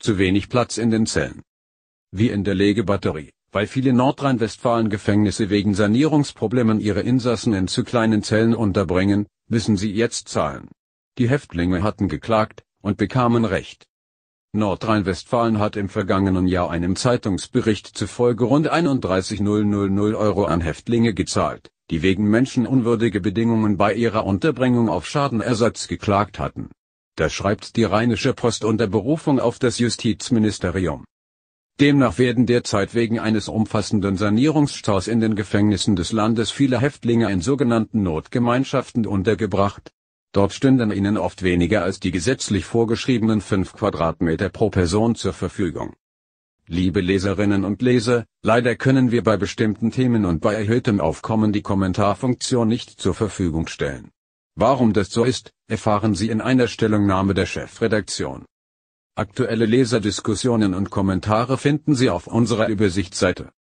Zu wenig Platz in den Zellen. Wie in der Legebatterie, weil viele Nordrhein-Westfalen-Gefängnisse wegen Sanierungsproblemen ihre Insassen in zu kleinen Zellen unterbringen, müssen sie jetzt zahlen. Die Häftlinge hatten geklagt, und bekamen Recht. Nordrhein-Westfalen hat im vergangenen Jahr einem Zeitungsbericht zufolge rund 31.000 Euro an Häftlinge gezahlt, die wegen menschenunwürdige Bedingungen bei ihrer Unterbringung auf Schadenersatz geklagt hatten das schreibt die Rheinische Post unter Berufung auf das Justizministerium. Demnach werden derzeit wegen eines umfassenden Sanierungsstaus in den Gefängnissen des Landes viele Häftlinge in sogenannten Notgemeinschaften untergebracht. Dort stünden ihnen oft weniger als die gesetzlich vorgeschriebenen fünf Quadratmeter pro Person zur Verfügung. Liebe Leserinnen und Leser, leider können wir bei bestimmten Themen und bei erhöhtem Aufkommen die Kommentarfunktion nicht zur Verfügung stellen. Warum das so ist, erfahren Sie in einer Stellungnahme der Chefredaktion. Aktuelle Leserdiskussionen und Kommentare finden Sie auf unserer Übersichtsseite